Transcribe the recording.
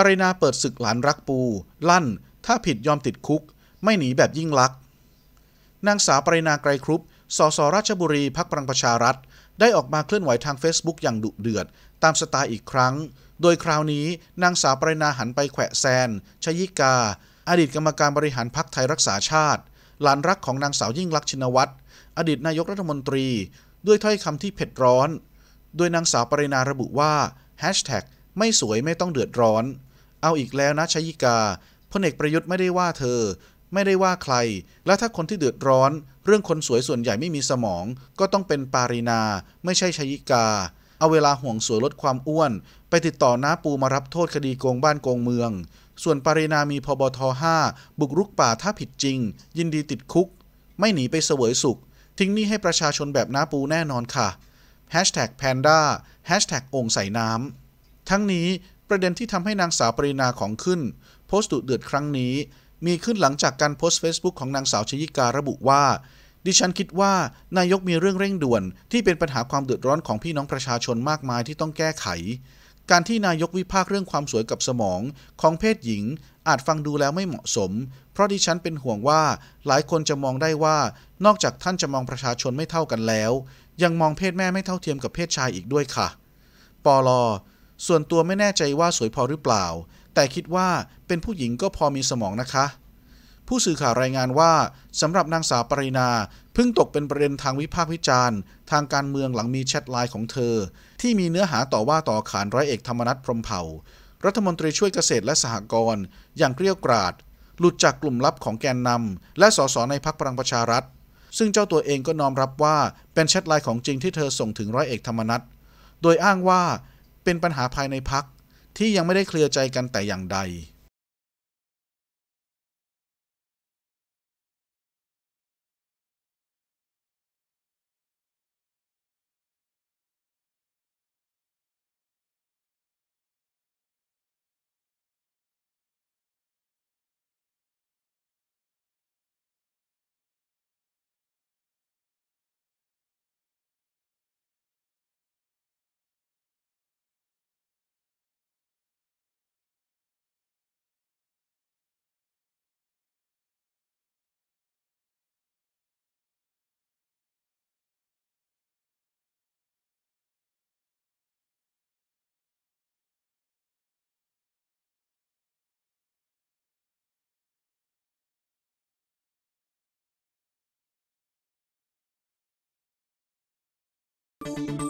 ปรินาเปิดศึกหลานรักปู ลั่น ถ้าผิดยอมติดคุก ไม่หนีแบบยิ่งลักษณ์ นางสาวปรินาไกรครุปสสราชบุรีพักพลังประชารัฐ ได้ออกมาเคลื่อนไหวทาง Facebook อย่างดุเดือด ตามสไตล์อีกครั้ง โดยคราวนี้นางสาวปรินาหันไปแขวะแซน ชยิกา อดีตกรรมการบริหารพักไทยรักษาชาติ หลานรักของนางสาวยิ่งลักษณ์ชินวัตร อดีตนายกรัฐมนตรี ด้วยถ้อยคำที่เผ็ดร้อน โดยนางสาวปรินาระบุว่าไม่สวยไม่ต้องเดือดร้อนเอาอีกแล้วนะชัยิกาพลเอกประยุทธ์ไม่ได้ว่าเธอ ไม่ได้ว่าใคร และถ้าคนที่เดือดร้อน เรื่องคนสวยส่วนใหญ่ไม่มีสมอง ก็ต้องเป็นปารีนาไม่ใช่ชัยิกาเอาเวลาห่วงสวย ลดความอ้วน ไปติดต่อน้าปูมารับโทษคดีโกงบ้านโกงเมือง ส่วนปารีนามีพบทหาบุกรุกป่าถ้าผิดจริง ยินดีติดคุก ไม่หนีไปเสวยสุข ทิ้งนี่ให้ประชาชนแบบน้าปูแน่นอนค่ะ #panda แฮชแท็กองใส่น้ำทั้งนี้ประเด็นที่ทำให้นางสาวปรินาของขึ้น โพสต์ดุเดือดครั้งนี้ มีขึ้นหลังจากการโพสต์ Facebook ของนางสาวชยิการะบุว่า ดิฉันคิดว่า นายกมีเรื่องเร่งด่วน ที่เป็นปัญหาความเดือดร้อนของพี่น้องประชาชนมากมายที่ต้องแก้ไข การที่นายกวิพากษ์เรื่องความสวยกับสมอง ของเพศหญิง อาจฟังดูแล้วไม่เหมาะสม เพราะดิฉันเป็นห่วงว่า หลายคนจะมองได้ว่า นอกจากท่านจะมองประชาชนไม่เท่ากันแล้ว ยังมองเพศแม่ไม่เท่าเทียมกับเพศชายอีกด้วยค่ะปลอส่วนตัวไม่แน่ใจว่าสวยพอหรือเปล่า แต่คิดว่าเป็นผู้หญิงก็พอมีสมองนะคะ ผู้สื่อข่าวรายงานว่าสำหรับนางสาวปรินาเพิ่งตกเป็นประเด็นทางวิพากษ์วิจารณ์ ทางการเมืองหลังมีแชทไลน์ของเธอ ที่มีเนื้อหาต่อว่าต่อขานร้อยเอกธรรมนัฐพรมเผ่า รัฐมนตรีช่วยเกษตรและสหกรณ์อย่างเกลี้ยกราด หลุดจากกลุ่มลับของแกนนำและสสในพักพลังประชารัฐซึ่งเจ้าตัวเองก็น้อมรับว่าเป็นแชทไลน์ของจริงที่เธอส่งถึงร้อยเอกธรรมนัฐโดยอ้างว่าเป็นปัญหาภายในพักที่ยังไม่ได้เคลียร์ใจกันแต่อย่างใด Thank you.